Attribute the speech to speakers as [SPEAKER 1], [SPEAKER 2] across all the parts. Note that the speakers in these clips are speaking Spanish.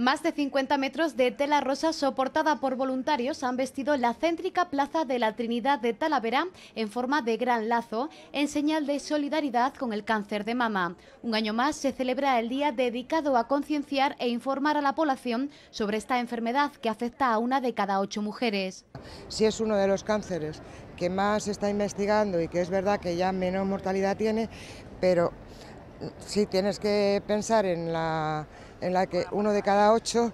[SPEAKER 1] Más de 50 metros de tela rosa soportada por voluntarios han vestido la céntrica plaza de la Trinidad de Talavera en forma de gran lazo, en señal de solidaridad con el cáncer de mama. Un año más se celebra el día dedicado a concienciar e informar a la población sobre esta enfermedad que afecta a una de cada ocho mujeres.
[SPEAKER 2] Si es uno de los cánceres que más se está investigando y que es verdad que ya menos mortalidad tiene, pero ...si tienes que pensar en la, en la que
[SPEAKER 1] uno de cada ocho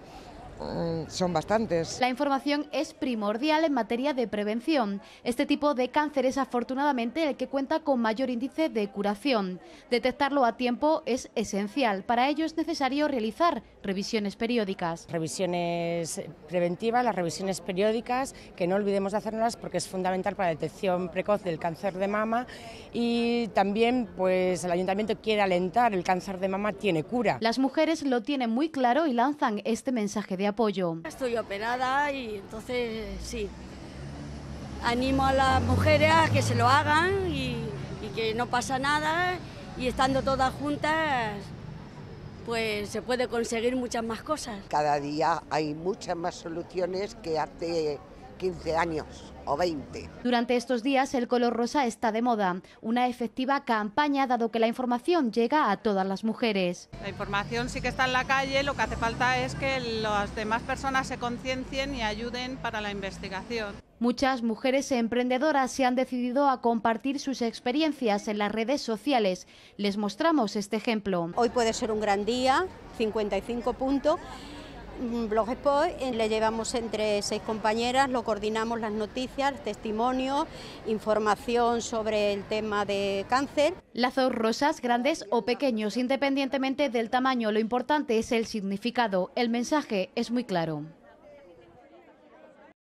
[SPEAKER 1] Mm, son bastantes. La información es primordial en materia de prevención. Este tipo de cáncer es afortunadamente el que cuenta con mayor índice de
[SPEAKER 3] curación. Detectarlo a tiempo
[SPEAKER 1] es esencial. Para ello es necesario realizar
[SPEAKER 3] revisiones periódicas. Revisiones preventivas, las revisiones periódicas, que no olvidemos de hacerlas porque es fundamental para la detección precoz del cáncer de mama y también pues el ayuntamiento quiere alentar el cáncer de mama tiene cura. Las mujeres lo tienen muy claro y lanzan este mensaje de apoyo.
[SPEAKER 4] Estoy operada y entonces sí, animo a las mujeres a que se lo hagan y, y que no pasa nada y estando todas juntas pues se puede conseguir muchas más cosas.
[SPEAKER 2] Cada día hay muchas más soluciones que hace 15 años o 20.
[SPEAKER 1] Durante estos días el color rosa está de moda, una efectiva campaña dado que la información llega a todas las mujeres.
[SPEAKER 2] La información sí que está en la calle, lo que hace falta es que las demás personas se conciencien y ayuden para la investigación.
[SPEAKER 1] Muchas mujeres emprendedoras se han decidido a compartir sus experiencias en las redes
[SPEAKER 5] sociales. Les mostramos este ejemplo. Hoy puede ser un gran día, 55 puntos Blog Spot eh, le llevamos entre seis compañeras, lo coordinamos las noticias, testimonios, información sobre el tema de cáncer. Lazos rosas, grandes o pequeños, independientemente del tamaño, lo importante es el
[SPEAKER 1] significado. El mensaje es muy claro.